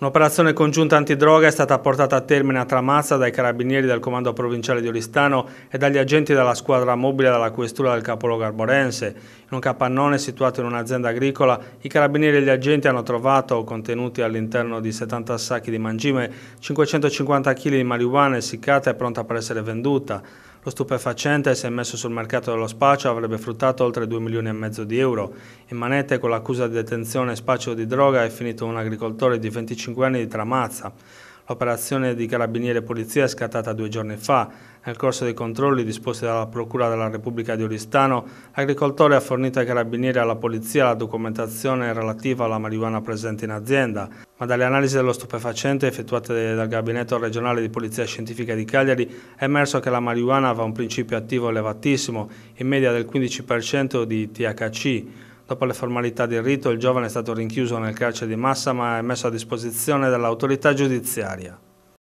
Un'operazione congiunta antidroga è stata portata a termine a Tramazza dai carabinieri del comando provinciale di Oristano e dagli agenti della squadra mobile della questura del capoluogo arborense. In un capannone situato in un'azienda agricola, i carabinieri e gli agenti hanno trovato, contenuti all'interno di 70 sacchi di mangime, 550 kg di marijuana essiccata e pronta per essere venduta. Lo stupefacente, se messo sul mercato dello spaccio, avrebbe fruttato oltre 2 milioni e mezzo di euro. In manette con l'accusa di detenzione e spaccio di droga è finito un agricoltore di 25 anni di Tramazza. L'operazione di carabinieri e polizia è scattata due giorni fa. Nel corso dei controlli disposti dalla Procura della Repubblica di Oristano, l'agricoltore ha fornito ai carabinieri e alla polizia la documentazione relativa alla marijuana presente in azienda, ma dalle analisi dello stupefacente effettuate dal Gabinetto regionale di Polizia Scientifica di Cagliari è emerso che la marijuana aveva un principio attivo elevatissimo, in media del 15% di THC, Dopo le formalità del rito, il giovane è stato rinchiuso nel carcere di Massa ma è messo a disposizione dell'autorità giudiziaria.